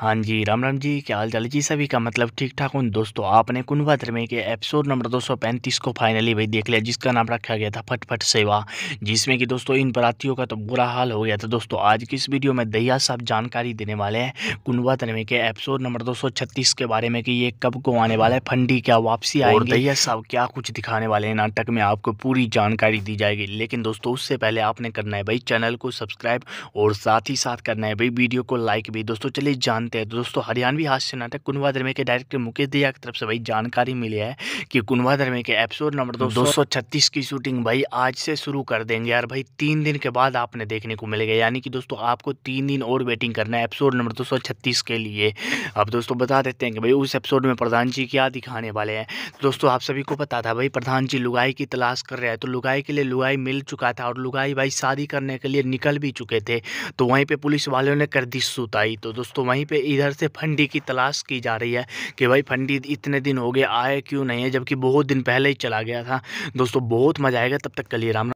हाँ जी राम राम जी क्या हाल चाल जी सभी का मतलब ठीक ठाक हूँ दोस्तों आपने कुनवा धर्मे के एपिसोड नंबर 235 को फाइनली भाई देख लिया जिसका नाम रखा गया था फटफट सेवा जिसमें कि दोस्तों इन बरातियों का तो बुरा हाल हो गया था दोस्तों आज की इस वीडियो में दया साहब जानकारी देने वाले हैं कुनवा धर्मे के एपिसोड नंबर दो के बारे में कि ये कब को आने वाला है फंडी क्या वापसी आई दैया साहब क्या कुछ दिखाने वाले हैं नाटक में आपको पूरी जानकारी दी जाएगी लेकिन दोस्तों उससे पहले आपने करना है भाई चैनल को सब्सक्राइब और साथ ही साथ करना है भाई वीडियो को लाइक भी दोस्तों चलिए जान जानते हैं दोस्तों हरियाणवी हास्य नाटक कुनवा धर्मे के डायरेक्टर मुकेश दिया की तरफ से भाई जानकारी मिली है कि कुनवा धर्मे के एपिसोड नंबर दो की शूटिंग भाई आज से शुरू कर देंगे यार भाई तीन दिन के बाद आपने देखने को मिलेगा यानी कि दोस्तों आपको तीन दिन और वेटिंग करना है एपिसोड नंबर दो के लिए अब दोस्तों बता देते हैं कि भाई उस एपिसोड में प्रधान जी क्या दिखाने वाले हैं दोस्तों आप सभी को पता था भाई प्रधान जी लुगाई की तलाश कर रहे हैं तो लुगाई के लिए लुगाई मिल चुका था और लुगाई भाई शादी करने के लिए निकल भी चुके थे तो वहीं पे पुलिस वालों ने कर दी सुताई तो दोस्तों वहीं पे इधर से फंडी की तलाश की जा रही है कि भाई फंडी इतने दिन हो गए आए क्यों नहीं है जबकि बहुत दिन पहले ही चला गया था दोस्तों बहुत मज़ा आएगा तब तक कलिए राम